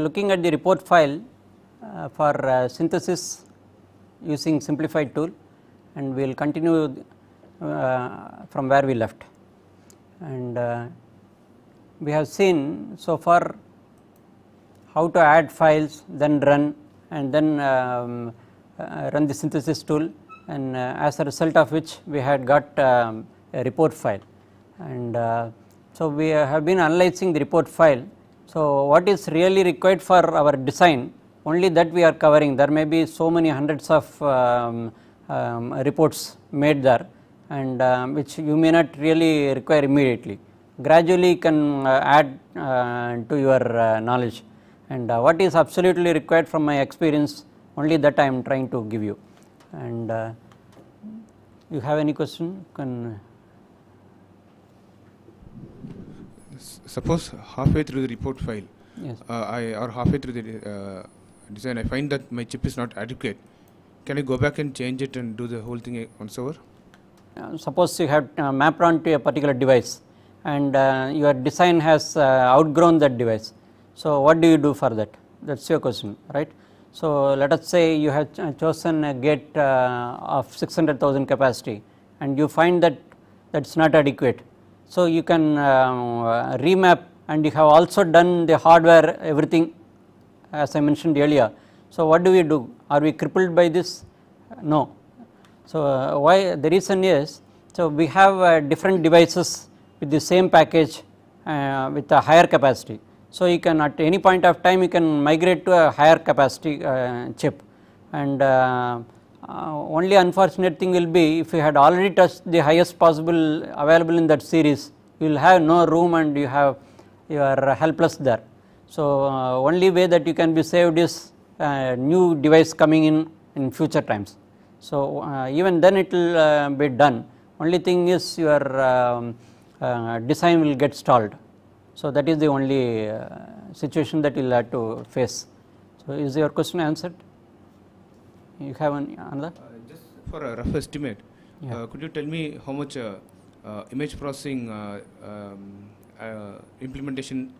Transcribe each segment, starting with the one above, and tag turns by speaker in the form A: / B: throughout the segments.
A: are looking at the report file uh, for uh, synthesis using simplified tool and we will continue uh, from where we left. And uh, we have seen so far how to add files then run and then um, uh, run the synthesis tool and uh, as a result of which we had got um, a report file. And so we have been analyzing the report file so, what is really required for our design only that we are covering there may be so many hundreds of um, um, reports made there and um, which you may not really require immediately. Gradually you can uh, add uh, to your uh, knowledge and uh, what is absolutely required from my experience only that I am trying to give you and uh, you have any question you can suppose halfway through
B: the report file, yes. Uh, I or halfway through the uh, design, I find that my chip is not
A: adequate. Can I go back and change it and do the whole thing once over? Uh, suppose you have mapped onto a particular device and your design has outgrown that device. So, what do you do for that? That is your question, right. So, let us say you have ch chosen a gate uh, of 600,000 capacity and you find that that is not adequate. So, you can uh, remap and you have also done the hardware everything as I mentioned earlier. So, what do we do? Are we crippled by this? No. So, uh, why the reason is so we have uh, different devices with the same package uh, with a higher capacity. So, you can at any point of time you can migrate to a higher capacity uh, chip and uh, uh, only unfortunate thing will be if you had already touched the highest possible available in that series you will have no room and you have you are helpless there. So, uh, only way that you can be saved is uh, new device coming in in future times. So, even then it will be done only thing is your um, uh, design will get stalled. So, that is the only uh, situation that you will have to face. So, is your question answered? You have an, another? Uh,
B: just for a rough estimate, yeah. Uh, could you tell me how much uh, image processing um, implementation,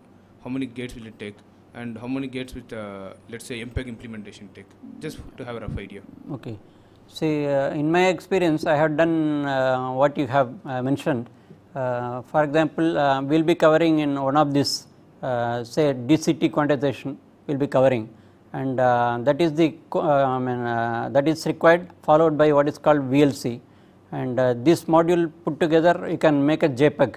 B: how many gates will it take? and how many gates with uh, let's say MPEG implementation take just to have a rough idea.
A: Okay. See uh, in my experience I have done uh, what you have mentioned for example we will be covering in one of this say DCT quantization we will be covering and uh, that is the uh, I mean uh, that is required followed by what is called VLC and this module put together you can make a JPEG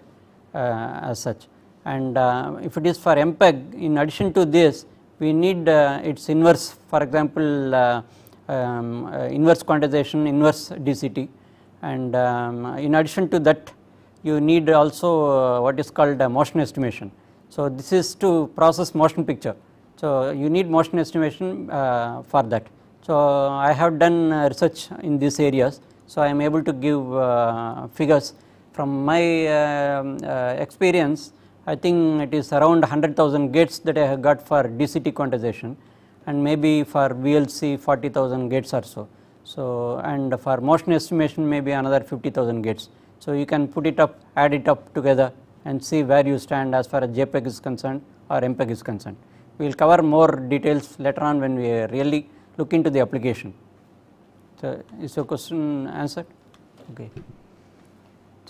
A: as such and if it is for MPEG in addition to this we need its inverse for example um, inverse quantization inverse DCT and um, in addition to that you need also uh, what is called motion estimation. So, this is to process motion picture. So, you need motion estimation uh, for that. So, I have done uh, research in these areas. So, I am able to give uh, figures from my um, uh, experience. I think it is around 100,000 gates that I have got for DCT quantization and maybe for VLC 40,000 gates or so. So, and for motion estimation maybe another 50,000 gates. So, you can put it up, add it up together and see where you stand as far as JPEG is concerned or MPEG is concerned. We will cover more details later on when we really look into the application. So, is your question answered? Okay.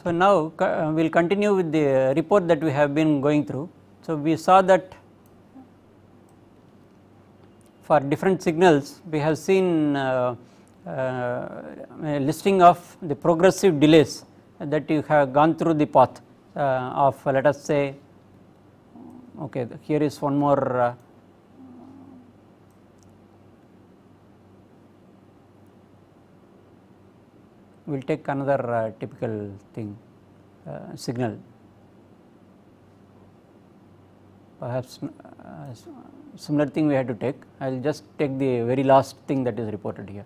A: So, now uh, we will continue with the report that we have been going through. So, we saw that for different signals we have seen uh, uh, listing of the progressive delays that you have gone through the path uh, of let us say okay here is one more uh, we will take another uh, typical thing uh, signal perhaps uh, similar thing we had to take I will just take the very last thing that is reported here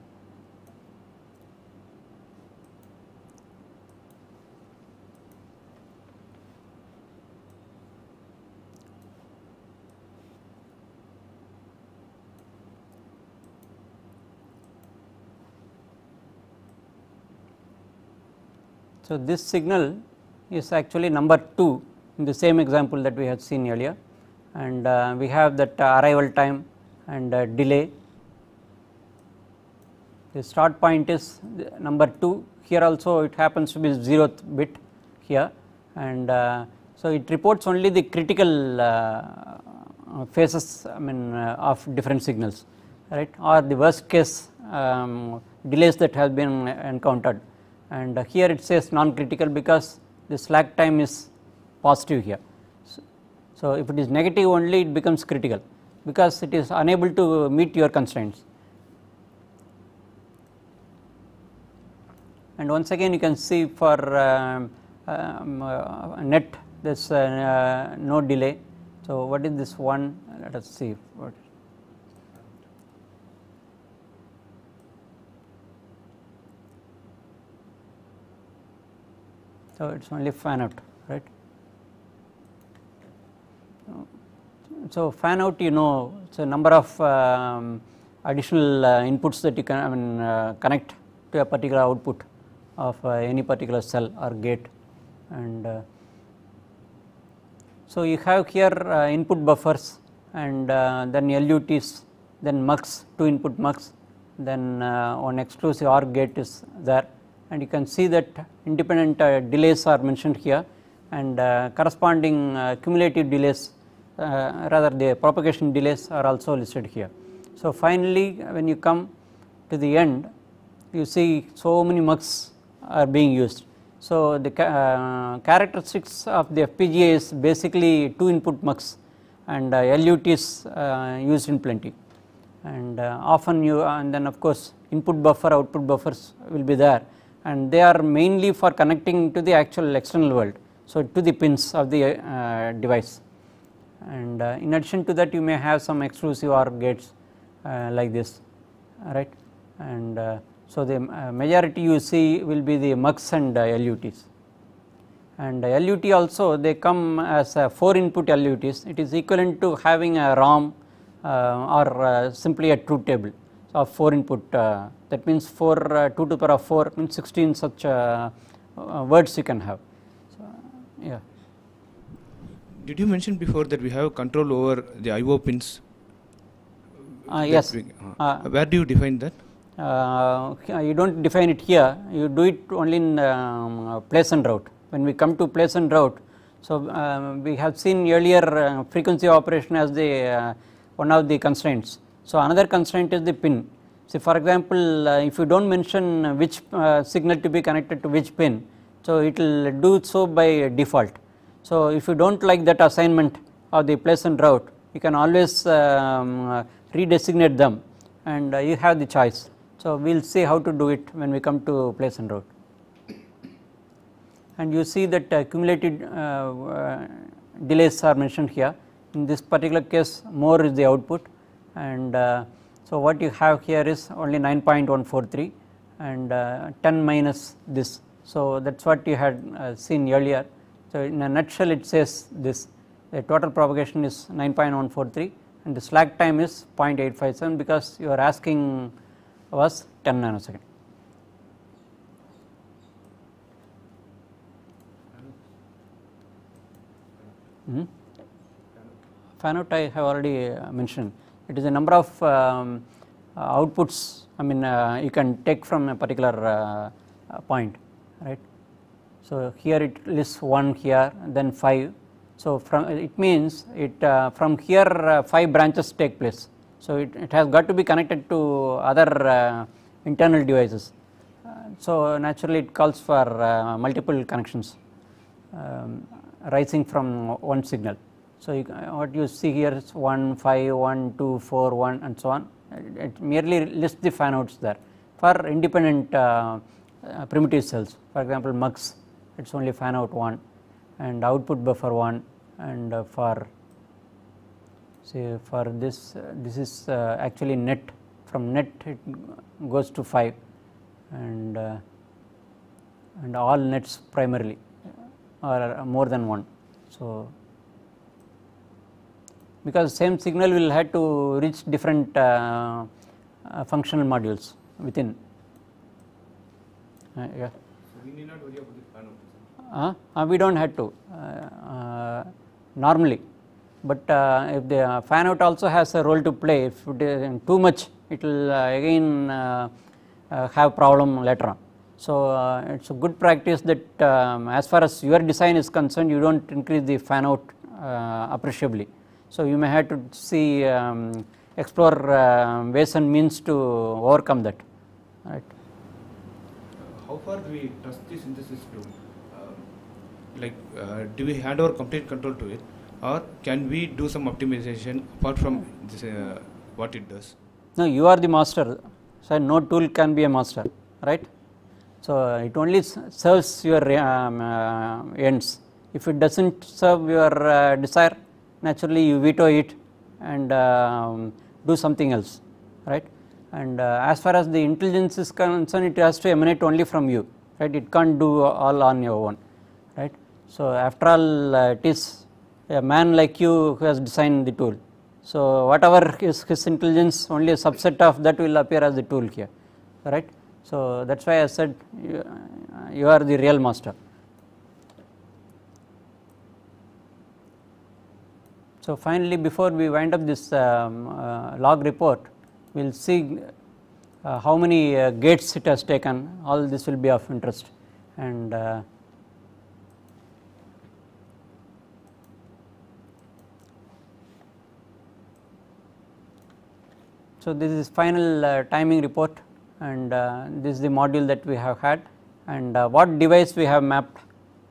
A: So, this signal is actually number 2 in the same example that we had seen earlier and uh, we have that uh, arrival time and uh, delay. The start point is number 2 here also it happens to be 0th bit here and uh, so it reports only the critical uh, phases I mean uh, of different signals right or the worst case um, delays that have been encountered and here it says non-critical because the slack time is positive here. So, if it is negative only it becomes critical because it is unable to meet your constraints. And once again you can see for um, um uh, net there is uh, no delay. So, what is this one let us see what So, it is only fan out right. So, fan out you know it is a number of um, additional uh, inputs that you can I mean uh, connect to a particular output of uh, any particular cell or gate and uh, so you have here uh, input buffers and uh, then LUTs then mux 2 input mux then one exclusive OR gate is there and you can see that independent uh, delays are mentioned here and uh, corresponding uh, cumulative delays uh, rather the propagation delays are also listed here. So, finally, when you come to the end you see so many mugs are being used. So, the uh, characteristics of the FPGA is basically 2 input mugs and uh, LUTs used in plenty and often you and then of course input buffer output buffers will be there and they are mainly for connecting to the actual external world. So, to the pins of the uh, device and uh, in addition to that you may have some exclusive OR gates uh, like this right and uh, so the uh, majority you see will be the MUX and uh, LUTs and LUT also they come as 4 input LUTs it is equivalent to having a ROM or simply a truth table of 4 input uh, that means 4 uh, 2 to the power of 4 means 16 such uh, words you can have. So, yeah. Did you mention before that we have control over the I/O pins? yes. We, where do you define that? Uh, you do not define it here, you do it only in um, place and route. When we come to place and route, so um, we have seen earlier uh, frequency operation as the uh, one of the constraints. So, another constraint is the pin. So, for example, uh, if you do not mention which uh, signal to be connected to which pin, so it will do so by default. So, if you do not like that assignment of the place and route, you can always um, uh, redesignate them and uh, you have the choice. So, we will see how to do it when we come to place and route. And you see that accumulated uh, uh, delays are mentioned here. In this particular case, more is the output and uh, so what you have here is only 9.143 and uh, 10 minus this. So that is what you had uh, seen earlier. So in a nutshell it says this the total propagation is 9.143 and the slack time is 0.857 because you are asking was 10 nanosecond. -hmm. Fan out I have already mentioned it is a number of um, uh, outputs I mean uh, you can take from a particular uh, point right. So here it lists 1 here then 5 so from it means it uh, from here uh, 5 branches take place. So it, it has got to be connected to other uh, internal devices. so naturally it calls for multiple connections um, rising from one signal. So, you, what you see here is 1, 5, 1, 2, 4, 1 and so on it, it merely lists the fanouts there for independent uh, uh, primitive cells for example MUX it is only fanout 1 and output buffer 1 and uh, for say for this uh, this is uh, actually net from net it goes to 5 and uh, and all nets primarily are more than one. So, because same signal will have to reach different uh, uh, functional modules within. Uh, yeah. So we need not worry about the fan uh, uh, we don't have to uh, uh, normally, but uh, if the fan out also has a role to play, if too much, it will again have problem later on. So it's a good practice that um, as far as your design is concerned, you don't increase the fan out appreciably so, you may have to see um, explore uh, ways and means to overcome that. Right.
B: How far do we trust the synthesis to? Um, like, uh, do we hand over complete control to it, or can we do some optimization apart from this, uh, what it does?
A: No, you are the master. So no tool can be a master, right? So it only serves your um, uh, ends. If it doesn't serve your uh, desire, naturally you veto it and um, do something else right and uh, as far as the intelligence is concerned it has to emanate only from you right it can't do all on your own right. So after all uh, it is a man like you who has designed the tool. So whatever is his intelligence only a subset of that will appear as the tool here right. So that is why I said you, uh, you are the real master. So, finally, before we wind up this um, uh, log report, we will see uh, how many uh, gates it has taken, all this will be of interest and uh, So, this is final uh, timing report and uh, this is the module that we have had and what device we have mapped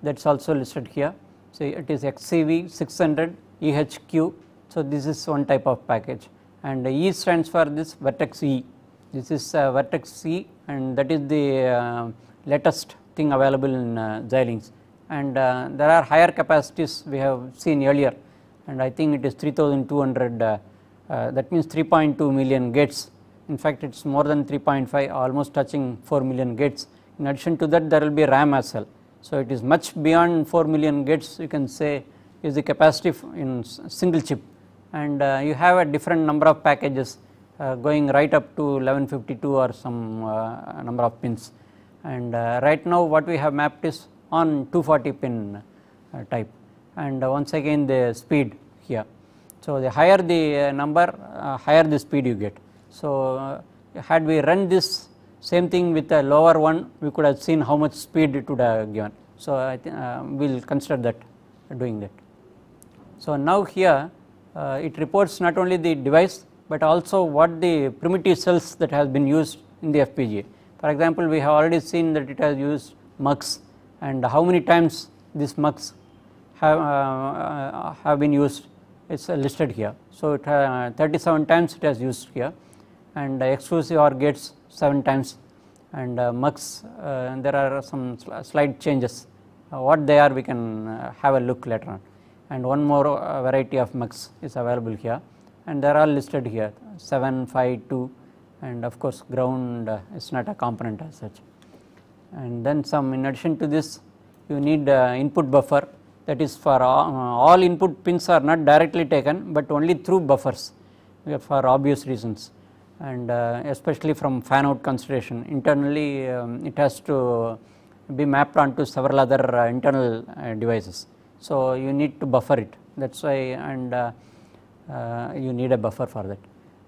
A: that is also listed here. So, it is XCV 600 EHQ. So, this is one type of package and E stands for this vertex E. This is uh, vertex E and that is the uh, latest thing available in uh, Xilinx and uh, there are higher capacities we have seen earlier and I think it is 3200 uh, uh, that means 3.2 million gates in fact it is more than 3.5 almost touching 4 million gates in addition to that there will be RAM as well. So, it is much beyond 4 million gates you can say is the capacity in single chip and uh, you have a different number of packages uh, going right up to 1152 or some uh, number of pins and uh, right now what we have mapped is on 240 pin uh, type and uh, once again the speed here. So, the higher the number higher the speed you get. So, had we run this same thing with a lower one we could have seen how much speed it would have given. So, I think we will consider that doing that. So, now here uh, it reports not only the device but also what the primitive cells that has been used in the FPGA. For example, we have already seen that it has used MUX and how many times this MUX have, uh, uh, have been used it is listed here. So, it uh, 37 times it has used here and exclusive OR gates 7 times and uh, MUX uh, and there are some slight changes uh, what they are we can uh, have a look later on and one more uh, variety of MUX is available here and they are all listed here 7, 5, 2 and of course ground uh, is not a component as such. And then some in addition to this you need uh, input buffer that is for all, uh, all, input pins are not directly taken but only through buffers for obvious reasons and uh, especially from fan out consideration internally um, it has to be mapped onto several other uh, internal devices so, you need to buffer it that is why and uh, uh, you need a buffer for that.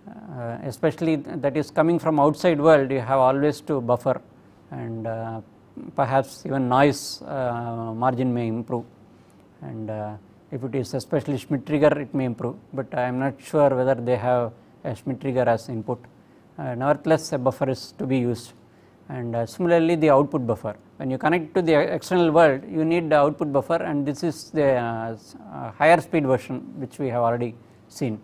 A: Uh, especially that is coming from outside world you have always to buffer and uh, perhaps even noise uh, margin may improve and uh, if it is especially Schmidt trigger it may improve but I am not sure whether they have a Schmidt trigger as input. nevertheless a buffer is to be used and similarly the output buffer when you connect to the external world, you need the output buffer and this is the uh, uh, higher speed version which we have already seen.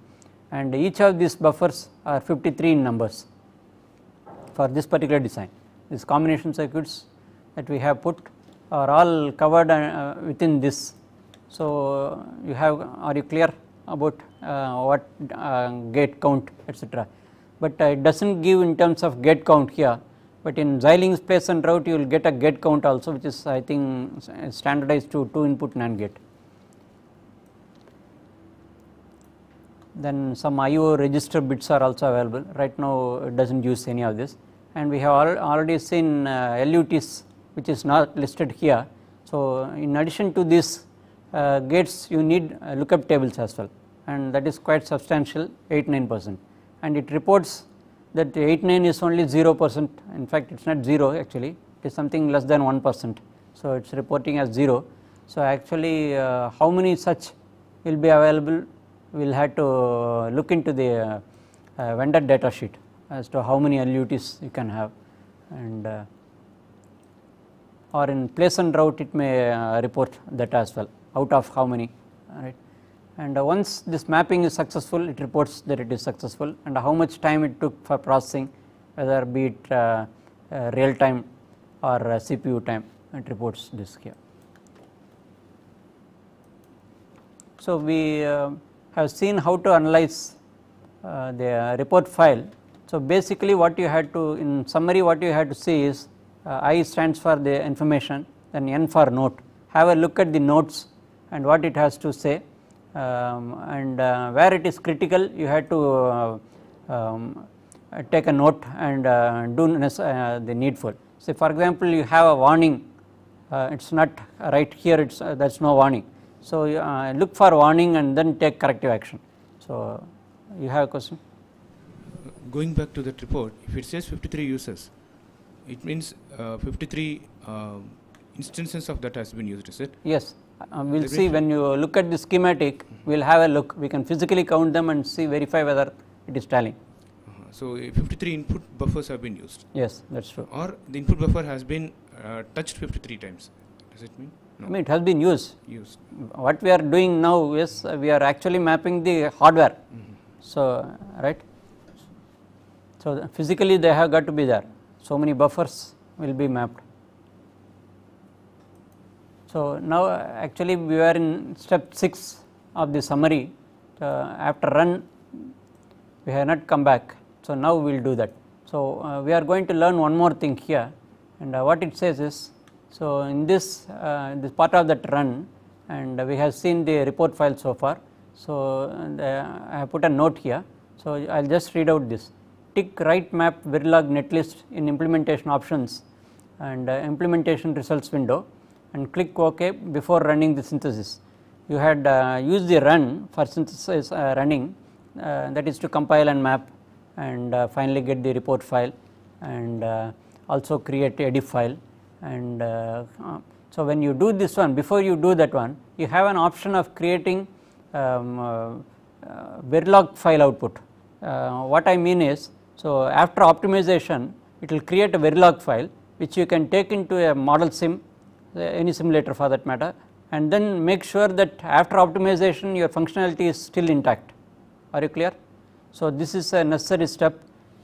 A: And each of these buffers are 53 in numbers for this particular design. These combination circuits that we have put are all covered uh, within this. So, uh, you have are you clear about uh, what uh, gate count etc. but uh, it does not give in terms of gate count here but in Xilinx place and route you will get a gate count also which is I think uh, standardized to 2 input NAND gate. Then some IO register bits are also available right now it does not use any of this and we have al already seen uh, LUTs which is not listed here. So, in addition to these uh, gates you need uh, lookup tables as well and that is quite substantial eight nine percent and it reports that 89 is only 0 percent in fact it is not 0 actually it is something less than 1 percent. So, it is reporting as 0. So, actually uh, how many such will be available we will have to uh, look into the uh, uh, vendor data sheet as to how many LUTs you can have and uh, or in place and route it may uh, report that as well out of how many right and uh, once this mapping is successful it reports that it is successful and uh, how much time it took for processing whether be it uh, uh, real time or uh, CPU time it reports this here. So, we uh, have seen how to analyze the report file. So, basically what you had to in summary what you had to see is I stands for the information then N for note have a look at the notes and what it has to say um, and uh, where it is critical you had to uh, um, take a note and uh, do uh, the needful. Say for example, you have a warning it is not right here it is there is no warning. So, look for warning and then take corrective action. So, you have a question? Going back to that report, if it says 53
B: users, it means uh, 53 uh, instances of that has been used,
A: is it? Yes uh, we will see when you look at the schematic we will have a look we can physically count them and see verify whether it is tallying. Uh -huh. So, uh, 53 input buffers have been used. Yes, that is true.
B: Or the input buffer has been uh, touched 53 times, does it mean?
A: No. I mean it has been used. Used. What we are doing now is uh, we are actually mapping the hardware. Mm -hmm. So, right. So, physically they have got to be there. So many buffers will be mapped. So, now actually we are in step 6 of the summary after run we have not come back. So, now we will do that. So, uh, we are going to learn one more thing here and uh, what it says is so in this uh, this part of that run and we have seen the report file so far. So, uh, I have put a note here. So, I will just read out this tick right map Verilog netlist in implementation options and uh, implementation results window and click OK before running the synthesis. You had uh, used the run for synthesis uh, running uh, that is to compile and map and uh, finally get the report file and uh, also create a edit file and uh, so when you do this one before you do that one you have an option of creating um, Verilog file output. what I mean is so after optimization it will create a Verilog file which you can take into a model sim any simulator for that matter and then make sure that after optimization your functionality is still intact are you clear. So this is a necessary step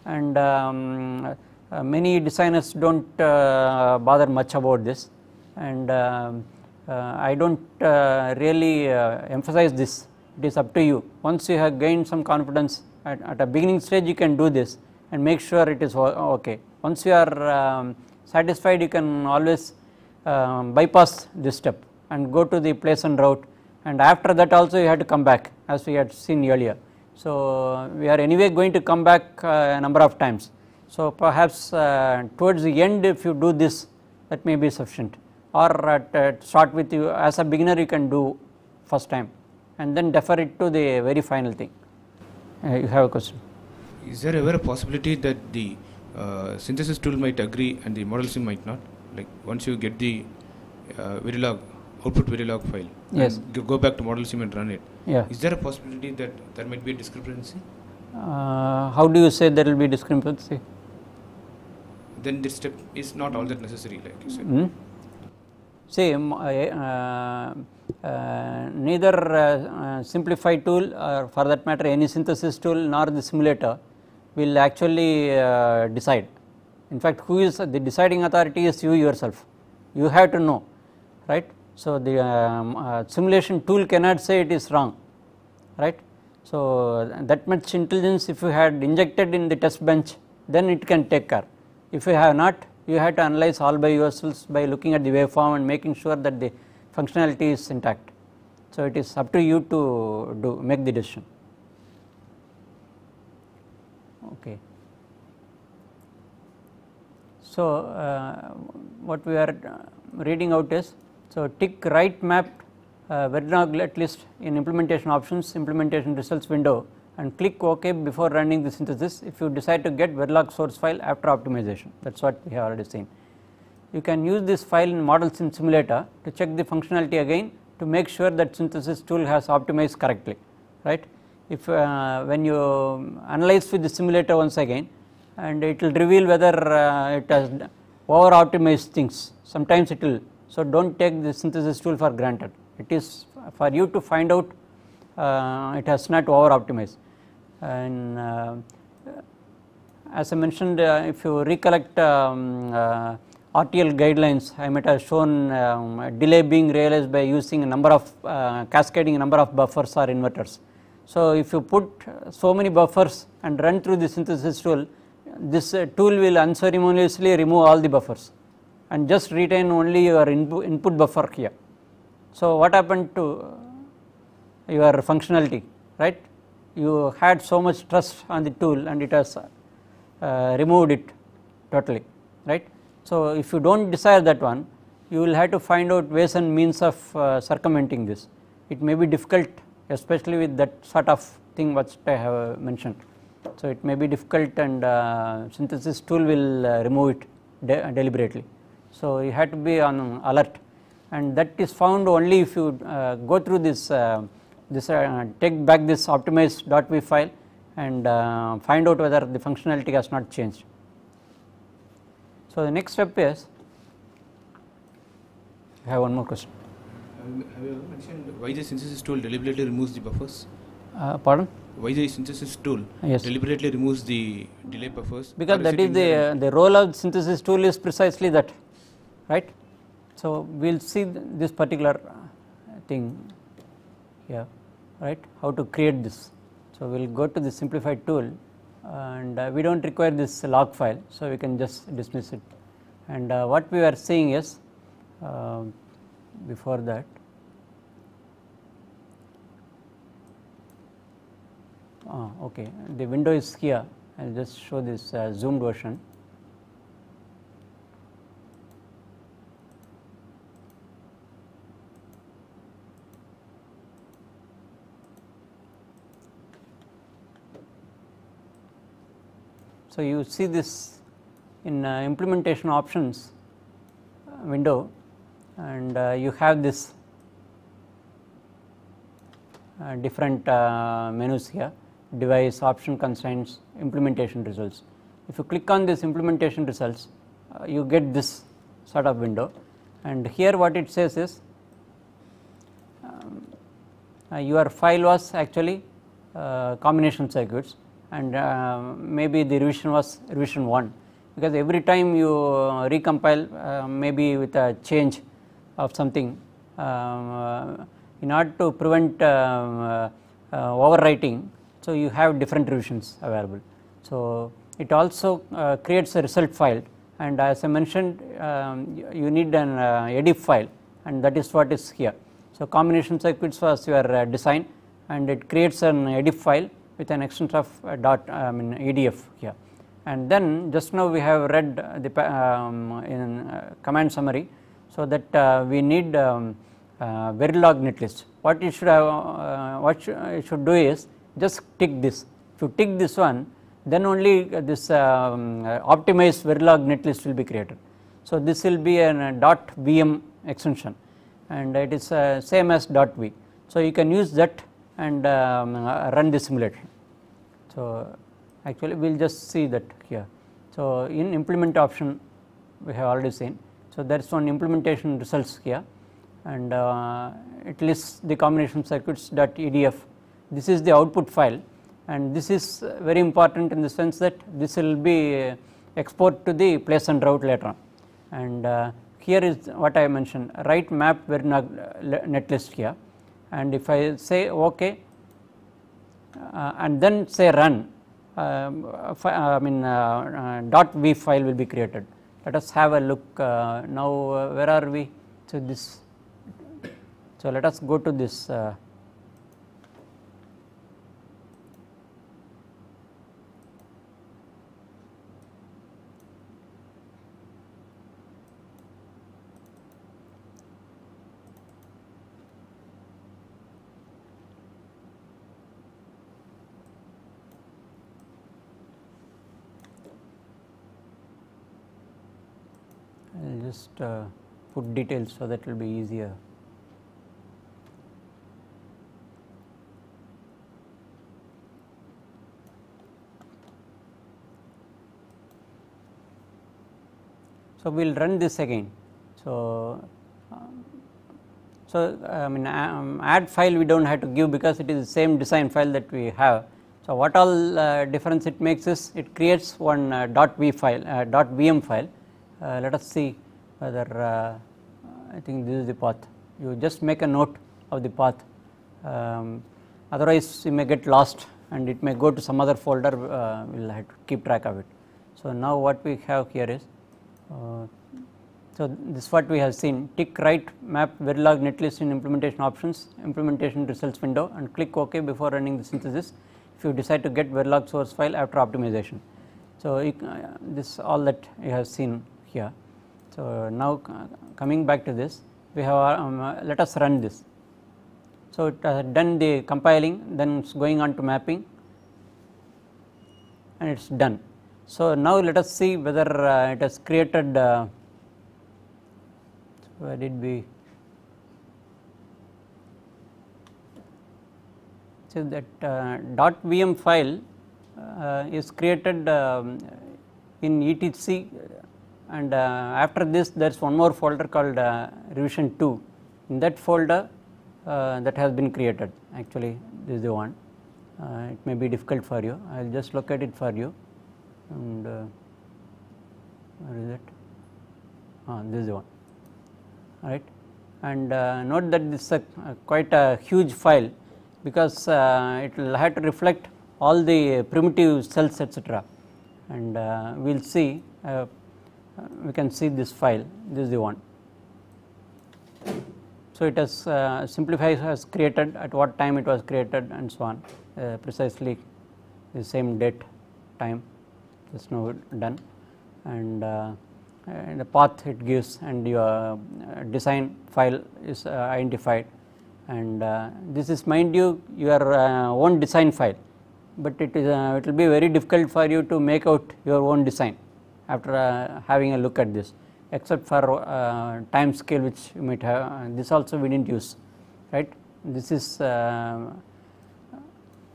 A: and um, uh, many designers do not uh, bother much about this and um, uh, I do not uh, really uh, emphasize this it is up to you once you have gained some confidence at, at a beginning stage you can do this and make sure it is okay once you are um, satisfied you can always um, bypass this step and go to the place and route and after that also you had to come back as we had seen earlier. So, we are anyway going to come back uh, a number of times. So, perhaps uh, towards the end if you do this that may be sufficient or at, uh, at start with you as a beginner you can do first time and then defer it to the very final thing. Uh, you have a question.
B: Is there ever a possibility that the uh, synthesis tool might agree and the model sim might not? like once you get the uh, Verilog output Verilog file, yes, go back to model sim and run it. Yeah, is there a possibility that there might be a discrepancy?
A: Uh, how do you say there will be discrepancy?
B: Then this step is not all that necessary, like you said. Mm
A: -hmm. See, uh, uh, uh, neither uh, uh, simplify tool or for that matter any synthesis tool nor the simulator will actually uh, decide. In fact, who is the deciding authority is you yourself, you have to know right. So, the um, uh, simulation tool cannot say it is wrong right. So, that much intelligence if you had injected in the test bench then it can take care. If you have not you have to analyze all by yourselves by looking at the waveform and making sure that the functionality is intact. So, it is up to you to do make the decision. Okay. So, uh, what we are uh, reading out is so tick right mapped uh, at list in implementation options implementation results window and click OK before running the synthesis if you decide to get Verilog source file after optimization that is what we have already seen. You can use this file in ModelSim simulator to check the functionality again to make sure that synthesis tool has optimized correctly right. If uh, when you um, analyze with the simulator once again and it will reveal whether uh, it has over optimized things sometimes it will. So, do not take the synthesis tool for granted it is for you to find out uh, it has not over optimized and uh, as I mentioned uh, if you recollect um, uh, RTL guidelines I might have shown um, delay being realized by using a number of uh, cascading number of buffers or inverters. So, if you put so many buffers and run through the synthesis tool this uh, tool will unceremoniously remove all the buffers and just retain only your input, input buffer here. So, what happened to uh, your functionality right you had so much trust on the tool and it has uh, removed it totally right. So, if you do not desire that one you will have to find out ways and means of uh, circumventing this it may be difficult especially with that sort of thing what I have mentioned. So, it may be difficult and uh, synthesis tool will uh, remove it de deliberately. So, you have to be on alert and that is found only if you uh, go through this, uh, this uh, take back this optimize.v file and uh, find out whether the functionality has not changed. So, the next step is I have one more question.
B: have you mentioned why the synthesis tool deliberately removes the buffers? pardon? Why the synthesis tool yes. deliberately removes the delay buffers. Because that is the, uh,
A: the role of synthesis tool is precisely that, right. So, we will see th this particular uh, thing here, right, how to create this. So, we will go to the simplified tool and uh, we do not require this log file. So, we can just dismiss it and uh, what we are seeing is uh, before that Ah, okay, the window is here. I'll just show this uh, zoomed version. So, you see this in uh, implementation options uh, window and uh, you have this uh, different uh, menus here device option constraints implementation results. If you click on this implementation results uh, you get this sort of window and here what it says is um, uh, your file was actually uh, combination circuits and uh, maybe the revision was revision 1 because every time you uh, recompile uh, maybe with a change of something um, in order to prevent um, overwriting so, you have different revisions available. So, it also uh, creates a result file and as I mentioned um, you need an uh, file and that is what is here. So, combination circuits was your uh, design and it creates an edip file with an extension of uh, dot uh, I mean edf here and then just now we have read the um, in uh, command summary. So, that we need um, Verilog netlist what it should have what you should do is just tick this. If you tick this one, then only uh, this um, uh, optimized Verilog netlist will be created. So, this will be a uh, dot VM extension and it is uh, same as dot V. So, you can use that and um, run the simulation. So, actually we will just see that here. So, in implement option we have already seen. So, there is one implementation results here and uh, it lists the combination circuits dot EDF this is the output file and this is very important in the sense that this will be uh, export to the place and route later on. And uh, here is what I mentioned write map Verna uh, netlist here and if I say ok uh, and then say run um, uh, I mean uh, dot v file will be created. Let us have a look now where are we so this so let us go to this just uh, put details so that will be easier. So, we will run this again. So, so I mean um, add file we do not have to give because it is the same design file that we have. So, what all uh, difference it makes is it creates one uh, .v file uh, .vm file. Uh, let us see whether uh, I think this is the path. You just make a note of the path, um, otherwise you may get lost and it may go to some other folder, uh, we will have to keep track of it. So, now what we have here is, uh, so this is what we have seen tick right map Verilog netlist in implementation options, implementation results window and click OK before running the synthesis if you decide to get Verilog source file after optimization. So, you, uh, this all that you have seen here. So, now uh, coming back to this we have um, uh, let us run this. So, it has uh, done the compiling then it is going on to mapping and it is done. So, now let us see whether uh, it has created uh, where did we so that uh, dot vm file is created um, in etc and uh, after this there is one more folder called uh, revision 2. In that folder uh, that has been created actually this is the one. it may be difficult for you. I will just locate it for you and where is it? Ah, this is the one. Right. And note that this is a, quite a huge file because it will have to reflect all the primitive cells etc. and we will see uh, we can see this file this is the one. So, it has uh, simplifies has created at what time it was created and so on uh, precisely the same date time It's now done and, uh, and uh, the path it gives and your uh, design file is identified and this is mind you your own design file but it is it will be very difficult for you to make out your own design after uh, having a look at this except for uh, time scale which you might have uh, this also we did not use right. This is uh,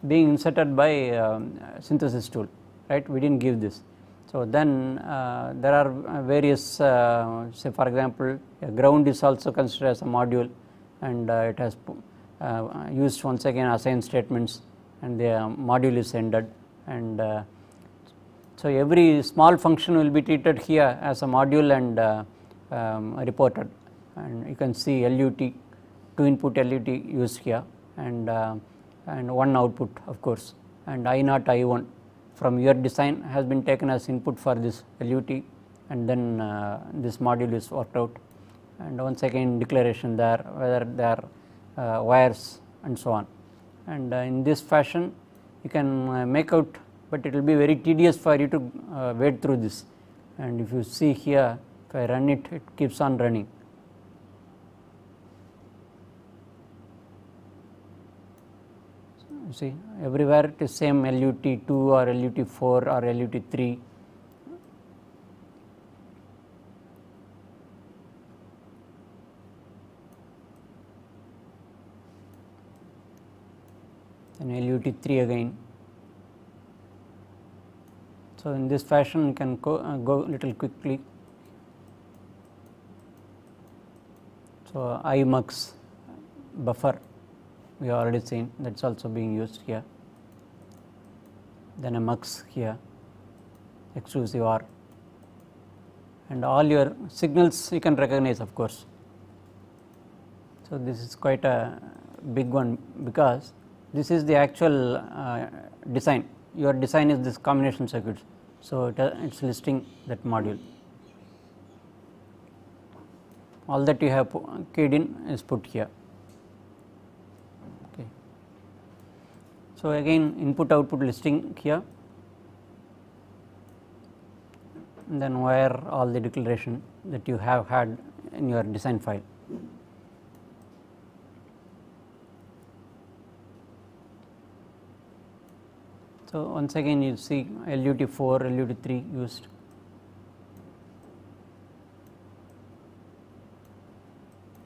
A: being inserted by um, synthesis tool right we did not give this. So, then uh, there are uh, various say for example, ground is also considered as a module and it has used once again assign statements and the module is ended and so, every small function will be treated here as a module and uh, um, reported and you can see LUT, two input LUT used here and, uh, and one output of course and I naught I1 from your design has been taken as input for this LUT and then uh, this module is worked out and once again declaration there whether there are uh, wires and so on and uh, in this fashion you can uh, make out but it will be very tedious for you to uh, wade through this and if you see here if I run it it keeps on running. You see everywhere it is same LUT2 or LUT4 or LUT3 and LUT3 again so, in this fashion you can go, uh, go little quickly. So, I IMUX buffer we have already seen that is also being used here. Then a MUX here exclusive OR and all your signals you can recognize of course. So, this is quite a big one because this is the actual uh, design your design is this combination circuits so, it uh, is listing that module all that you have keyed in is put here. Okay. So, again input output listing here and then where all the declaration that you have had in your design file. So, once again you see LUT4, LUT3 used.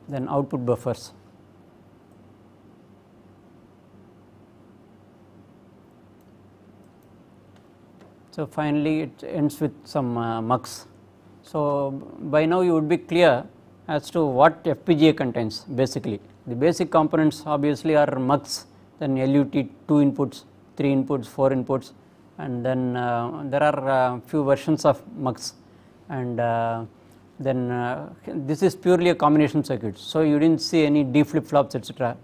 A: Then output buffers. So, finally, it ends with some uh, mux. So, by now you would be clear as to what FPGA contains basically. The basic components obviously are mux, then LUT2 inputs, 3 inputs, 4 inputs and then uh, there are uh, few versions of MUX and uh, then this is purely a combination circuit. So, you did not see any D flip flops etc.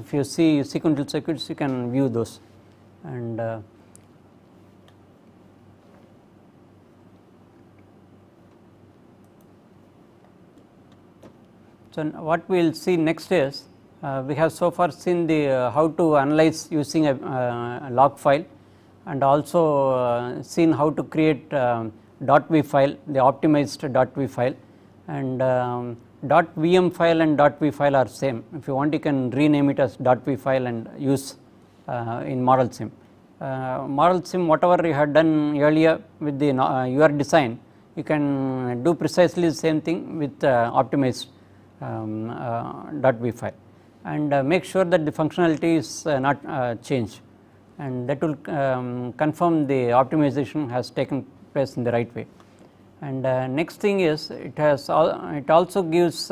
A: if you see sequential circuits you can view those and So, what we will see next is uh, we have so far seen the uh, how to analyze using a, uh, log file and also uh, seen how to create dot um, .v file the optimized dot .v file and um, .vm file and dot .v file are same if you want you can rename it as dot .v file and use uh, in model sim. Uh, model sim whatever you had done earlier with the your design you can do precisely the same thing with optimized um, dot .v file and uh, make sure that the functionality is uh, not uh, changed and that will um, confirm the optimization has taken place in the right way. And next thing is it has al it also gives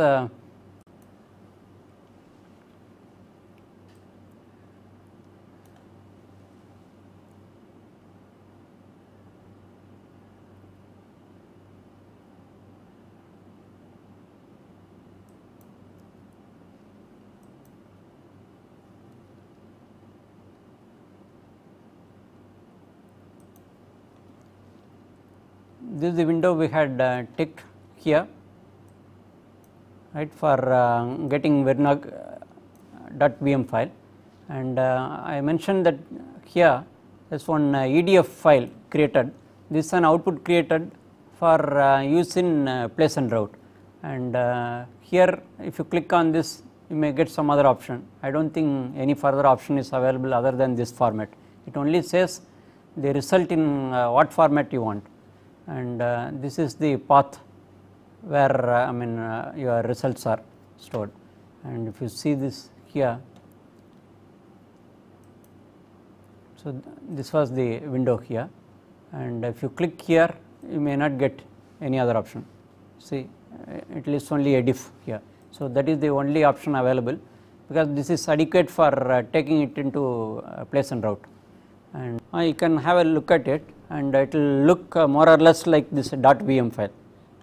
A: the window we had uh, ticked here right for uh, getting vm uh, file and uh, I mentioned that here there is one uh, EDF file created this is an output created for use in place and route and here if you click on this you may get some other option I do not think any further option is available other than this format it only says the result in what format you want and uh, this is the path where uh, I mean uh, your results are stored and if you see this here. So, th this was the window here and if you click here you may not get any other option see it uh, lists only a diff here. So, that is the only option available because this is adequate for uh, taking it into place and route and you can have a look at it and it will look uh, more or less like this dot .vm file.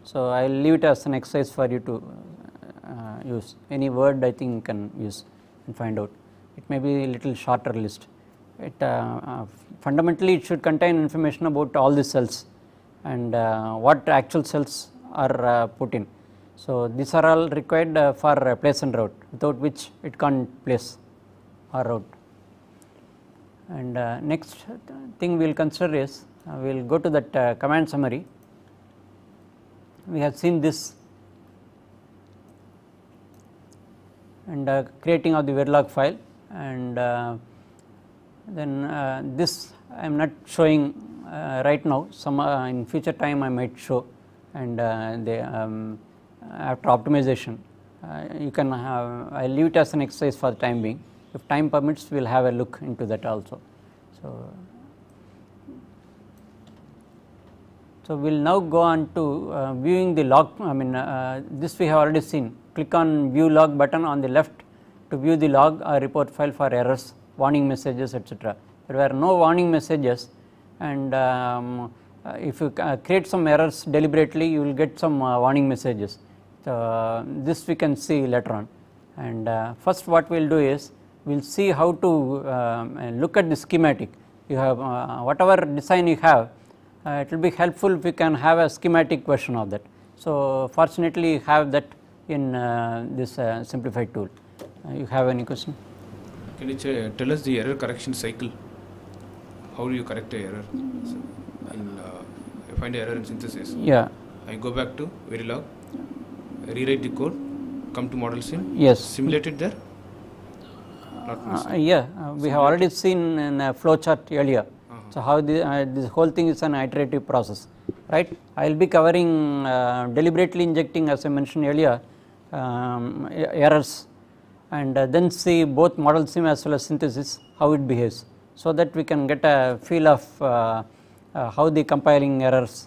A: So, I will leave it as an exercise for you to uh, use any word I think you can use and find out. It may be a little shorter list. It uh, uh, fundamentally it should contain information about all the cells and uh, what actual cells are put in. So, these are all required for place and route without which it can't place or route. And uh, next thing we will consider is uh, we will go to that uh, command summary. We have seen this and uh, creating of the Verilog file and uh, then uh, this I am not showing right now some in future time I might show and the um, after optimization you can have I leave it as an exercise for the time being if time permits we will have a look into that also. So, so we will now go on to uh, viewing the log I mean uh, this we have already seen click on view log button on the left to view the log or report file for errors warning messages etc. There were no warning messages and um, uh, if you uh, create some errors deliberately you will get some uh, warning messages. So, this we can see later on and uh, first what we will do is we will see how to uh, look at the schematic. You have uh, whatever design you have, uh, it will be helpful if you can have a schematic version of that. So, fortunately you have that in uh, this uh, simplified tool. Uh, you have any question?
B: Can you tell us the error correction cycle? How do you correct the error? And I find the error in synthesis. Yeah. I go back to Verilog, rewrite the code, come to model sim.
A: Yes. Simulate it there.
B: Uh, yeah, uh, we so have already
A: seen in a flow chart earlier. Uh-huh. So how the, uh, this whole thing is an iterative process, right? I will be covering uh, deliberately injecting as I mentioned earlier um, errors and uh, then see both model sim as well as synthesis how it behaves so that we can get a feel of uh, how the compiling errors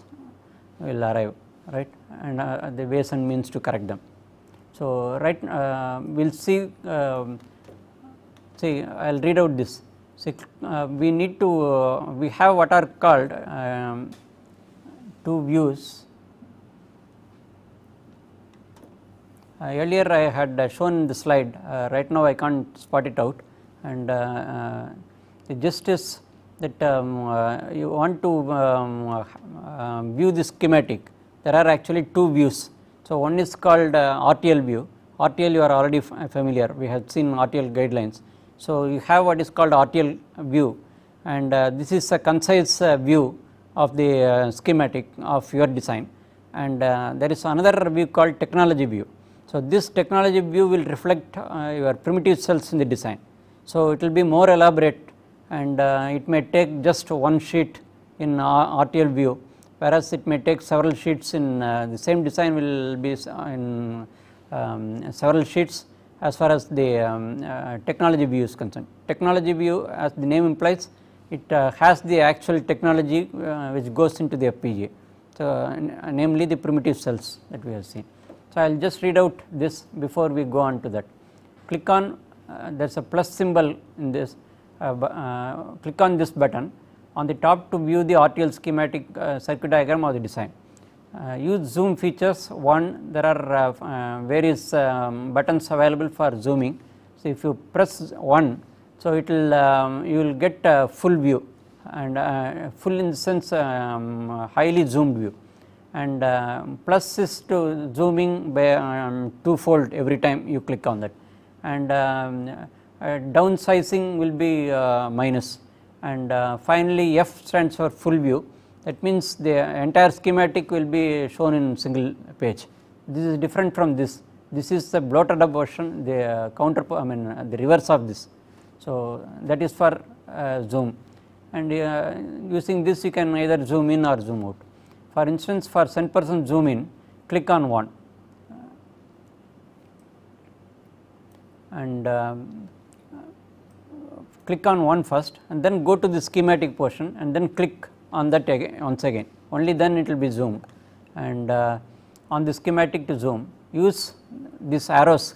A: will arrive, right and the ways and means to correct them. So right we will see um, see I will read out this. See uh, we need to uh, we have what are called um, two views. Uh, earlier I had uh, shown the slide uh, right now I can't spot it out and the gist is that um, you want to um, um, view the schematic there are actually two views. So, one is called RTL view RTL you are already familiar we have seen RTL guidelines so, you have what is called RTL view and uh, this is a concise uh, view of the uh, schematic of your design and uh, there is another view called technology view. So, this technology view will reflect uh, your primitive cells in the design. So, it will be more elaborate and uh, it may take just one sheet in RTL view whereas it may take several sheets in the same design will be in um, several sheets as far as the um, uh, technology view is concerned. Technology view as the name implies it uh, has the actual technology uh, which goes into the FPGA. So, uh, namely the primitive cells that we have seen. So, I will just read out this before we go on to that. Click on uh, there is a plus symbol in this uh, click on this button on the top to view the RTL schematic circuit diagram or the design uh, use zoom features one there are uh, uh, various um, buttons available for zooming. So, if you press one so it will um, you will get full view and uh, full in the sense um, highly zoomed view and uh, plus is to zooming by um, twofold every time you click on that and um, downsizing will be minus and finally F stands for full view that means the entire schematic will be shown in single page. This is different from this, this is the bloated up version the uh, counter I mean uh, the reverse of this. So, that is for uh, zoom and uh, using this you can either zoom in or zoom out. For instance for 10% zoom in click on one and uh, click on one first and then go to the schematic portion and then click on that again, once again only then it will be zoomed and uh, on the schematic to zoom use these arrows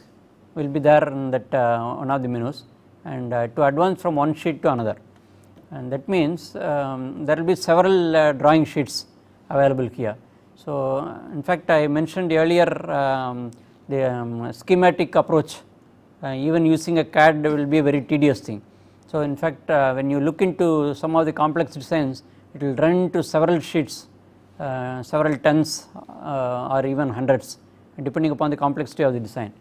A: will be there in that uh, one of the menus and uh, to advance from one sheet to another and that means um, there will be several uh, drawing sheets available here. So, uh, in fact I mentioned earlier um, the um, schematic approach uh, even using a CAD will be a very tedious thing. So, in fact uh, when you look into some of the complex designs it will run to several sheets, uh, several tens uh, or even hundreds depending upon the complexity of the design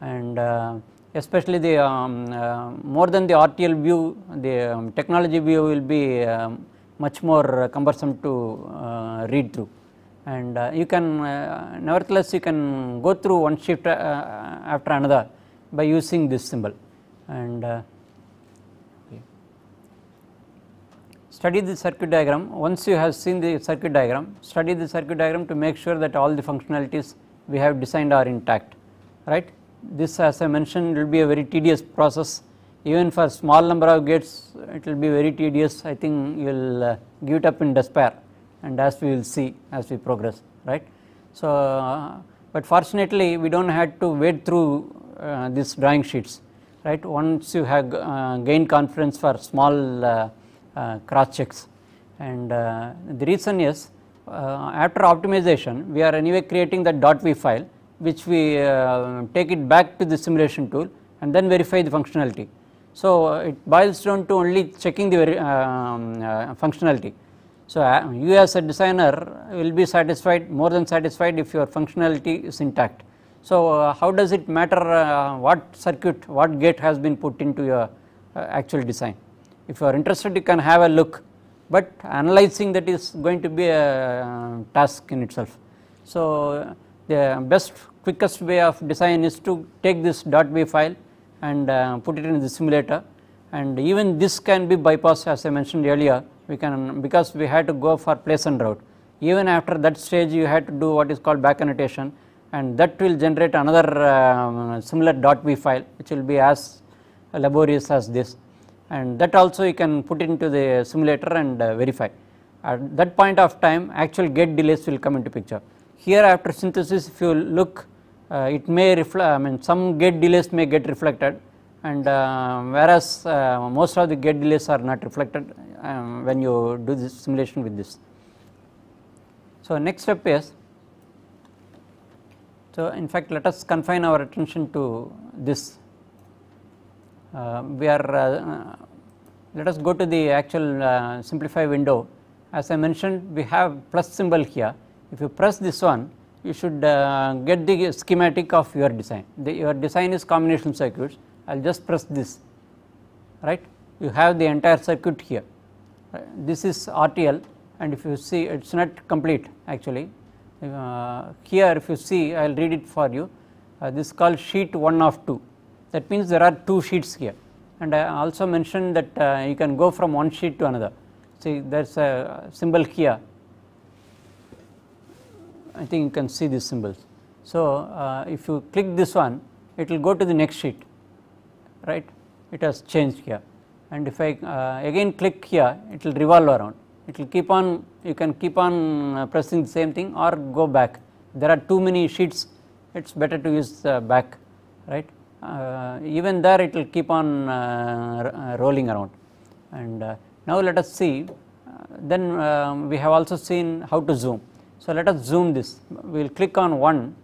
A: and uh, especially the um, uh, more than the RTL view the um, technology view will be um, much more cumbersome to uh, read through and uh, you can nevertheless you can go through one shift after another by using this symbol and study the circuit diagram. Once you have seen the circuit diagram, study the circuit diagram to make sure that all the functionalities we have designed are intact, right. This as I mentioned will be a very tedious process even for small number of gates it will be very tedious I think you will uh, give it up in despair and as we will see as we progress, right. So, uh, but fortunately we do not have to wade through uh, these drawing sheets, right. Once you have uh, gained confidence for small uh, uh, cross checks and uh, the reason is uh, after optimization we are anyway creating the dot v file which we take it back to the simulation tool and then verify the functionality. So, it boils down to only checking the um, functionality. So, you as a designer will be satisfied more than satisfied if your functionality is intact. So, uh, how does it matter uh, what circuit what gate has been put into your uh, actual design. If you are interested you can have a look but analyzing that is going to be a uh, task in itself. So, the best quickest way of design is to take this dot B file and uh, put it in the simulator and even this can be bypassed as I mentioned earlier we can because we had to go for place and route even after that stage you had to do what is called back annotation and that will generate another um, similar dot B file which will be as laborious as this and that also you can put into the simulator and uh, verify. At that point of time actual gate delays will come into picture. Here after synthesis if you look uh, it may reflect I mean some gate delays may get reflected and uh, whereas uh, most of the gate delays are not reflected um, when you do this simulation with this. So next step is so in fact let us confine our attention to this uh, we are uh, let us go to the actual uh, simplify window. As I mentioned we have plus symbol here if you press this one you should get the schematic of your design the, your design is combination circuits I will just press this right you have the entire circuit here this is RTL and if you see it is not complete actually uh, here if you see I will read it for you uh, this is called sheet 1 of 2 that means there are two sheets here and I also mentioned that uh, you can go from one sheet to another. See there is a symbol here, I think you can see these symbols. So, uh, if you click this one it will go to the next sheet right it has changed here and if I uh, again click here it will revolve around it will keep on you can keep on uh, pressing the same thing or go back there are too many sheets it is better to use back right uh, even there it will keep on uh, uh, rolling around. And now let us see then um, we have also seen how to zoom. So, let us zoom this we will click on one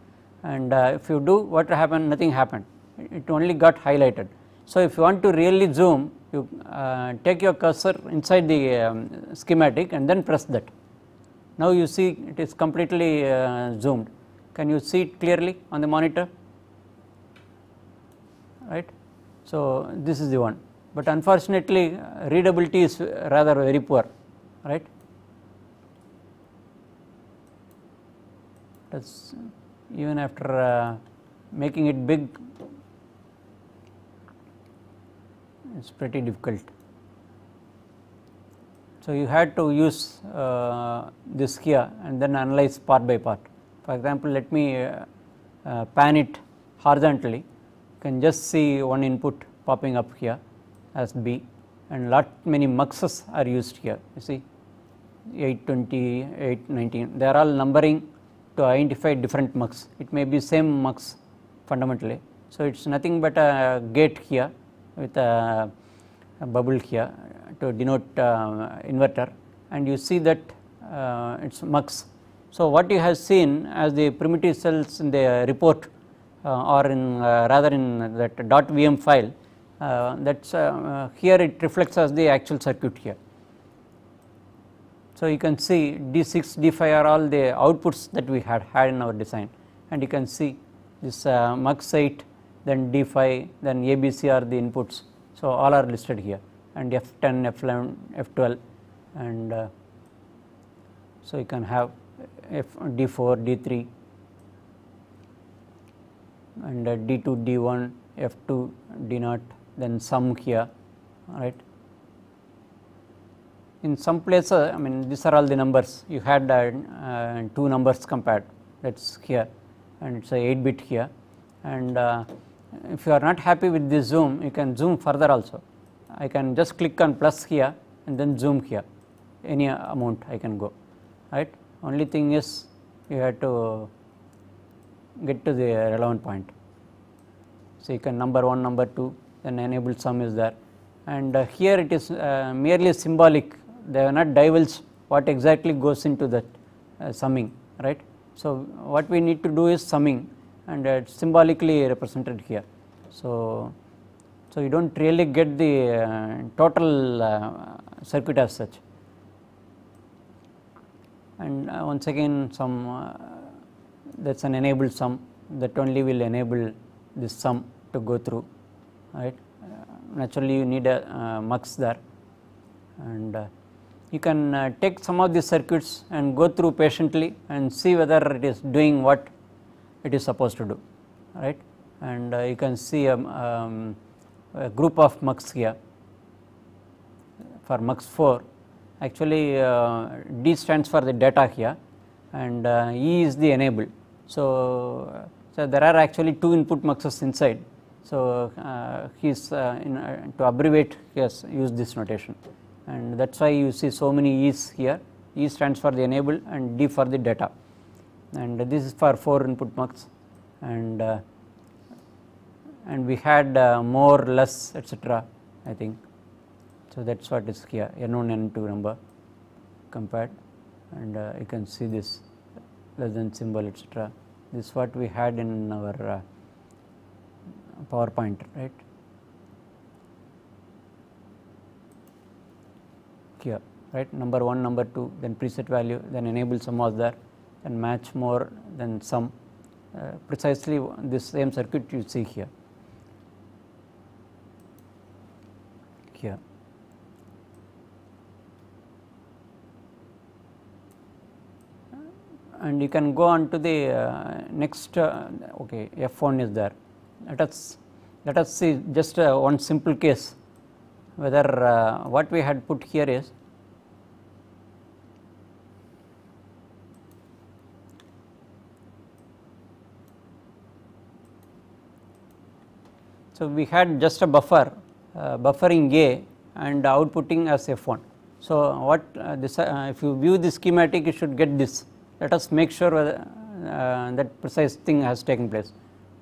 A: and uh, if you do what happened nothing happened it only got highlighted. So, if you want to really zoom you uh, take your cursor inside the um, schematic and then press that. Now, you see it is completely uh, zoomed can you see it clearly on the monitor right. So, this is the one, but unfortunately readability is rather very poor right. That is even after uh, making it big it is pretty difficult. So, you had to use uh, this here and then analyze part by part. For example, let me uh, uh pan it horizontally can just see one input popping up here as B and lot many muxes are used here you see 820, 819 they are all numbering to identify different mux it may be same mux fundamentally. So, it is nothing but a gate here with a, a bubble here to denote uh, inverter and you see that uh, it is mux. So, what you have seen as the primitive cells in the report uh, or in uh, rather in that dot VM file uh, that is here it reflects as the actual circuit here. So, you can see D6, D5 are all the outputs that we had had in our design and you can see this uh, MUX8 then D5 then ABC are the inputs. So, all are listed here and F10, F11, F12 and uh, so you can have F D4, D3 and d2 d1 f2 d0 then sum here right. In some places I mean these are all the numbers you had uh, uh, two numbers compared that is here and it is a 8 bit here and uh, if you are not happy with this zoom you can zoom further also. I can just click on plus here and then zoom here any amount I can go right only thing is you have to get to the relevant point. So, you can number 1, number 2 then enable sum is there and uh, here it is uh, merely symbolic they are not divulged what exactly goes into that uh, summing right. So, what we need to do is summing and uh, it is symbolically represented here. So, so you do not really get the uh, total uh, circuit as such and once again some that is an enabled sum that only will enable this sum to go through right. Uh, naturally you need a uh, mux there and uh, you can uh, take some of these circuits and go through patiently and see whether it is doing what it is supposed to do right and uh, you can see um, um a group of mux here for mux 4 actually uh, d stands for the data here and uh, e is the enable so, so there are actually two input muxes inside. So uh, he's uh, in, uh, to abbreviate he has used this notation and that is why you see so many E's here. E stands for the enable and D for the data and this is for 4 input mux and uh, and we had uh, more less etc I think. So that is what is here N1 N2 number compared and uh, you can see this less than symbol etc. This is what we had in our uh, PowerPoint right. Here right number 1 number 2 then preset value then enable sum was there then match more then sum uh, precisely this same circuit you see here here and you can go on to the uh, next uh, okay F1 is there. Let us let us see just uh, one simple case whether uh, what we had put here is So, we had just a buffer uh, buffering A and outputting as F1. So, what uh, this if you view the schematic you should get this let us make sure whether, uh, that precise thing has taken place.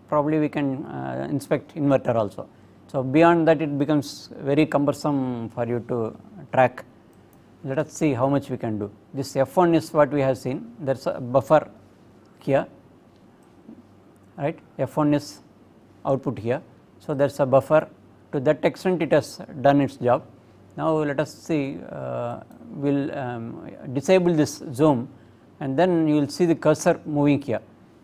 A: Probably we can uh, inspect inverter also. So, beyond that it becomes very cumbersome for you to track. Let us see how much we can do. This F1 is what we have seen, there is a buffer here, right. F1 is output here. So, there is a buffer to that extent it has done its job. Now, let us see, uh, we will um, disable this zoom and then you will see the cursor moving here.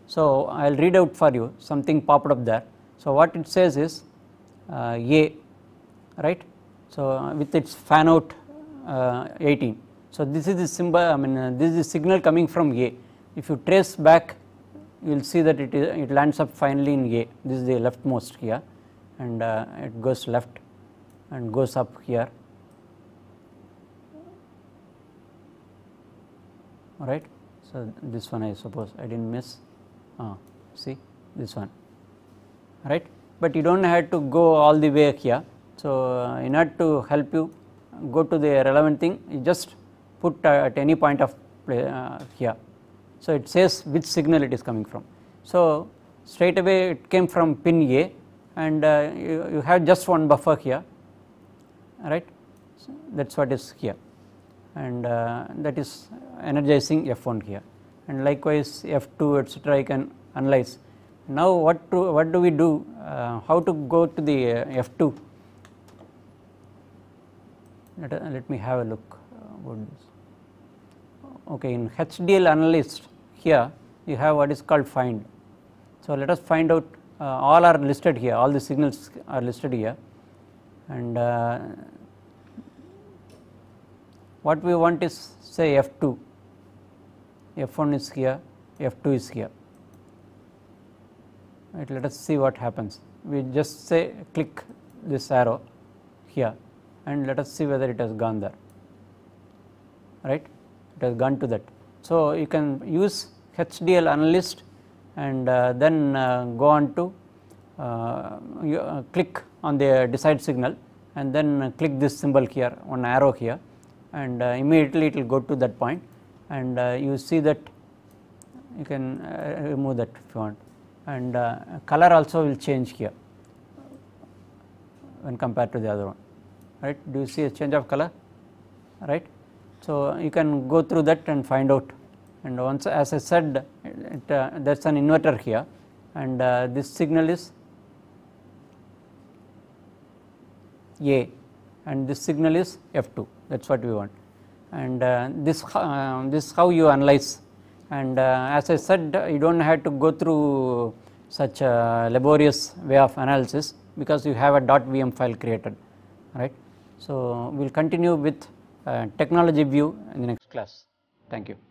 A: So, I will read out for you something popped up there. So, what it says is uh, A right. So, uh, with its fan out uh, 18. So, this is the symbol I mean uh, this is the signal coming from A. If you trace back you will see that it is it lands up finally in A this is the leftmost here and uh, it goes left and goes up here alright. So, this one I suppose I did not miss uh, see this one right, but you do not have to go all the way here. So, uh, in order to help you go to the relevant thing you just put uh, at any point of uh, here. So, it says which signal it is coming from. So, straight away it came from pin A and uh, you, you have just one buffer here right, so that is what is here and uh, that is energizing F1 here and likewise F2 etc. I can analyze. Now what to what do we do uh, how to go to the uh, F2 let, let me have a look Okay, in HDL analyst here you have what is called find. So let us find out uh, all are listed here all the signals are listed here and uh, what we want is say F2, F1 is here, F2 is here. Right, let us see what happens. We just say click this arrow here and let us see whether it has gone there, right. It has gone to that. So, you can use HDL analyst, and uh, then uh, go on to uh, you, uh, click on the decide signal and then uh, click this symbol here, one arrow here and uh, immediately it will go to that point and uh, you see that you can uh, remove that if you want and color also will change here when compared to the other one right. Do you see a change of color right. So, you can go through that and find out and once as I said it, uh, there is an inverter here and uh, this signal is A and this signal is F2 that is what we want and uh, this uh, this how you analyze and uh, as I said you do not have to go through such a laborious way of analysis because you have a .vm file created right. So, we will continue with uh, technology view in the next class. Thank you.